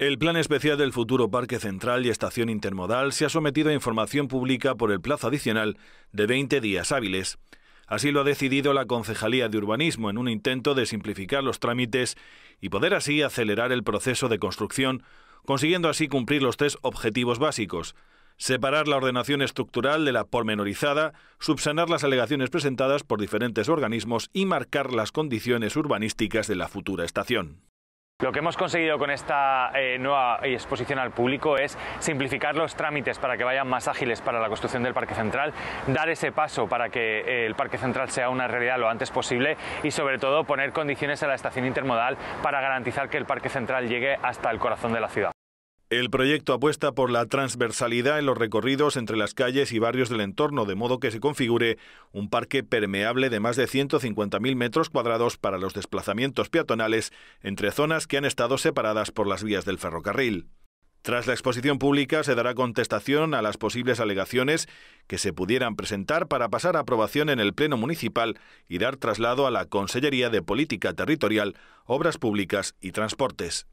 El plan especial del futuro Parque Central y Estación Intermodal se ha sometido a información pública por el plazo adicional de 20 días hábiles. Así lo ha decidido la Concejalía de Urbanismo en un intento de simplificar los trámites y poder así acelerar el proceso de construcción, consiguiendo así cumplir los tres objetivos básicos. Separar la ordenación estructural de la pormenorizada, subsanar las alegaciones presentadas por diferentes organismos y marcar las condiciones urbanísticas de la futura estación. Lo que hemos conseguido con esta eh, nueva exposición al público es simplificar los trámites para que vayan más ágiles para la construcción del Parque Central, dar ese paso para que eh, el Parque Central sea una realidad lo antes posible y sobre todo poner condiciones a la estación intermodal para garantizar que el Parque Central llegue hasta el corazón de la ciudad. El proyecto apuesta por la transversalidad en los recorridos entre las calles y barrios del entorno, de modo que se configure un parque permeable de más de 150.000 metros cuadrados para los desplazamientos peatonales entre zonas que han estado separadas por las vías del ferrocarril. Tras la exposición pública se dará contestación a las posibles alegaciones que se pudieran presentar para pasar a aprobación en el Pleno Municipal y dar traslado a la Consellería de Política Territorial, Obras Públicas y Transportes.